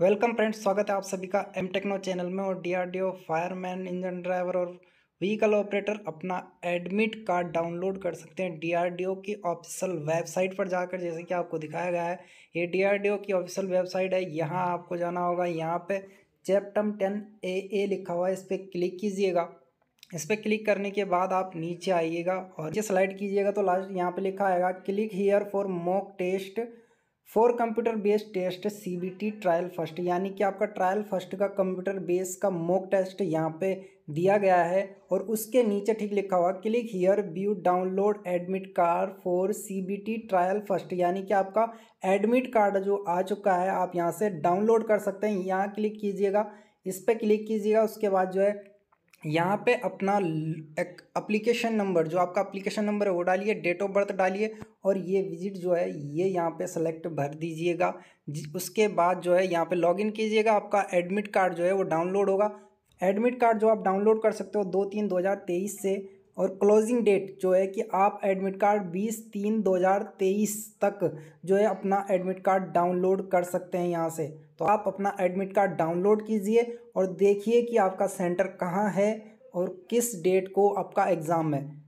welcome friends स्वागत है आप सभी का एम टेक्नो चैनल में और डीआरडीओ फायरमैन इंजन ड्राइवर और व्हीकल ऑपरेटर अपना एडमिट कार्ड डाउनलोड कर सकते हैं डीआरडीओ की ऑफिशियल वेबसाइट पर जाकर जैसे कि आपको दिखाया गया है ये डीआरडीओ की ऑफिशियल वेबसाइट है यहाँ आपको जाना होगा यहाँ पे चैप्टम टेन ए ए लिखा हुआ है इस पर क्लिक कीजिएगा इस पर क्लिक करने के बाद आप नीचे आइएगा और ये स्लाइड कीजिएगा तो लास्ट यहाँ पर लिखा आएगा click here for mock test for computer based test CBT trial first यानी कि आपका ट्रायल फर्स्ट का कंप्यूटर बेस का मॉक टेस्ट यहाँ पे दिया गया है और उसके नीचे ठीक लिखा हुआ click here view download admit card for CBT trial first यानी कि आपका एडमिट कार्ड जो आ चुका है आप यहाँ से डाउनलोड कर सकते हैं यहाँ क्लिक कीजिएगा इस पर क्लिक कीजिएगा उसके बाद जो है यहाँ पे अपना अप्लीकेशन नंबर जो आपका अप्लीकेशन नंबर है वो डालिए डेट ऑफ बर्थ डालिए और ये विजिट जो है ये यहाँ पे सेलेक्ट भर दीजिएगा उसके बाद जो है यहाँ पे लॉगिन कीजिएगा आपका एडमिट कार्ड जो है वो डाउनलोड होगा एडमिट कार्ड जो आप डाउनलोड कर सकते हो दो तीन दो हज़ार तेईस से और क्लोजिंग डेट जो है कि आप एडमिट कार्ड बीस तीन दो हज़ार तेईस तक जो है अपना एडमिट कार्ड डाउनलोड कर सकते हैं यहाँ से तो आप अपना एडमिट कार्ड डाउनलोड कीजिए और देखिए कि आपका सेंटर कहाँ है और किस डेट को आपका एग्ज़ाम है